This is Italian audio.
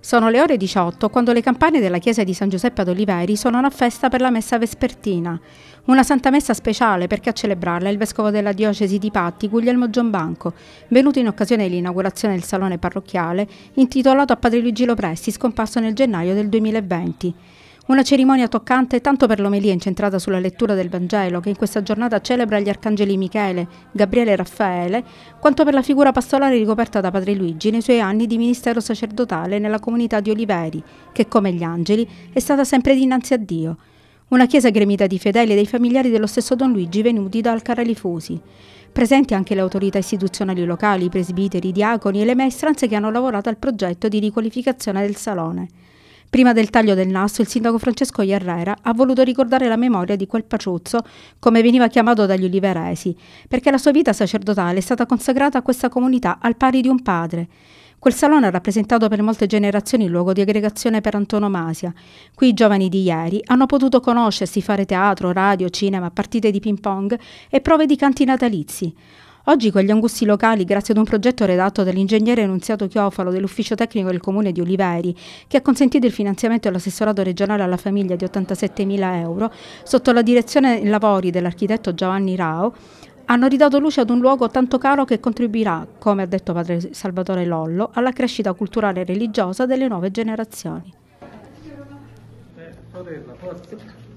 Sono le ore 18 quando le campane della chiesa di San Giuseppe ad Oliveri suonano a festa per la messa vespertina, una santa messa speciale perché a celebrarla è il vescovo della diocesi di Patti, Guglielmo Giombanco, venuto in occasione dell'inaugurazione del salone parrocchiale intitolato a Padre Luigi Lopresti, scomparso nel gennaio del 2020. Una cerimonia toccante tanto per l'omelia incentrata sulla lettura del Vangelo che in questa giornata celebra gli arcangeli Michele, Gabriele e Raffaele, quanto per la figura pastorale ricoperta da Padre Luigi nei suoi anni di ministero sacerdotale nella comunità di Oliveri, che come gli angeli è stata sempre dinanzi a Dio. Una chiesa gremita di fedeli e dei familiari dello stesso Don Luigi venuti da Alcara Lifusi. Presenti anche le autorità istituzionali locali, i presbiteri, i diaconi e le maestranze che hanno lavorato al progetto di riqualificazione del salone. Prima del taglio del nastro, il sindaco Francesco Iarrera ha voluto ricordare la memoria di quel paciuzzo, come veniva chiamato dagli oliveresi, perché la sua vita sacerdotale è stata consacrata a questa comunità al pari di un padre. Quel salone ha rappresentato per molte generazioni il luogo di aggregazione per antonomasia. Qui i giovani di ieri hanno potuto conoscersi, fare teatro, radio, cinema, partite di ping pong e prove di canti natalizi. Oggi quegli angusti locali, grazie ad un progetto redatto dall'ingegnere Enunziato Chiofalo dell'ufficio tecnico del comune di Oliveri, che ha consentito il finanziamento all'assessorato regionale alla famiglia di 87 mila euro, sotto la direzione lavori dell'architetto Giovanni Rao, hanno ridato luce ad un luogo tanto caro che contribuirà, come ha detto padre Salvatore Lollo, alla crescita culturale e religiosa delle nuove generazioni. Eh,